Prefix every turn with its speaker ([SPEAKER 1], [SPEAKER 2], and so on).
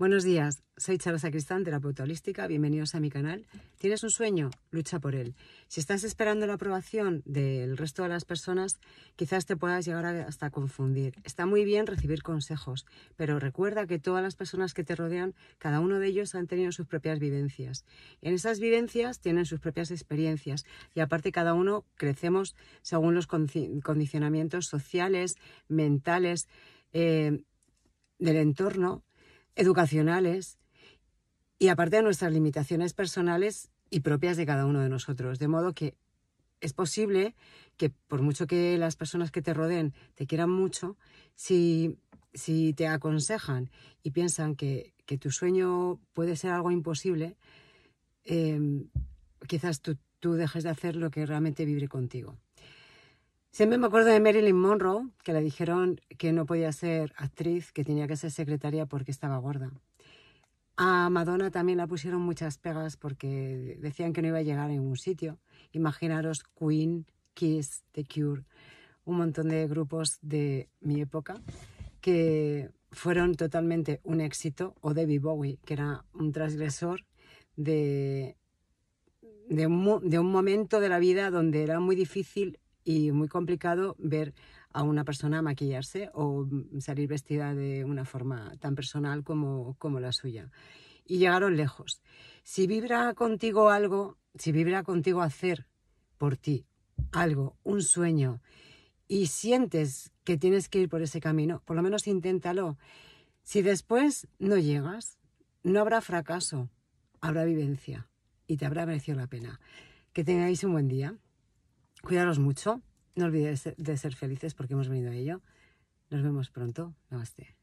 [SPEAKER 1] Buenos días, soy Charo Sacristán, terapeuta holística. Bienvenidos a mi canal. ¿Tienes un sueño? Lucha por él. Si estás esperando la aprobación del resto de las personas, quizás te puedas llegar hasta confundir. Está muy bien recibir consejos, pero recuerda que todas las personas que te rodean, cada uno de ellos han tenido sus propias vivencias. En esas vivencias tienen sus propias experiencias y aparte cada uno crecemos según los condicionamientos sociales, mentales, eh, del entorno educacionales y aparte de nuestras limitaciones personales y propias de cada uno de nosotros. De modo que es posible que por mucho que las personas que te rodeen te quieran mucho, si, si te aconsejan y piensan que, que, tu sueño puede ser algo imposible, eh, quizás tú, tú dejes de hacer lo que realmente vibre contigo. Siempre me acuerdo de Marilyn Monroe, que le dijeron que no podía ser actriz, que tenía que ser secretaria porque estaba gorda. A Madonna también la pusieron muchas pegas porque decían que no iba a llegar a ningún sitio. Imaginaros Queen, Kiss, The Cure, un montón de grupos de mi época que fueron totalmente un éxito, o Debbie Bowie, que era un transgresor de, de un momento de la vida donde era muy difícil y muy complicado ver a una persona maquillarse o mm, salir vestida de una forma tan personal como, como la suya. Y llegaron lejos. Si vibra contigo algo, si vibra contigo hacer por ti algo, un sueño, y sientes que tienes que ir por ese camino, por lo menos inténtalo. Si después no llegas, no habrá fracaso, habrá vivencia y te habrá merecido la pena. Que tengáis un buen día. Cuidaros mucho. No olvidéis de ser felices porque hemos venido a ello. Nos vemos pronto. Namaste.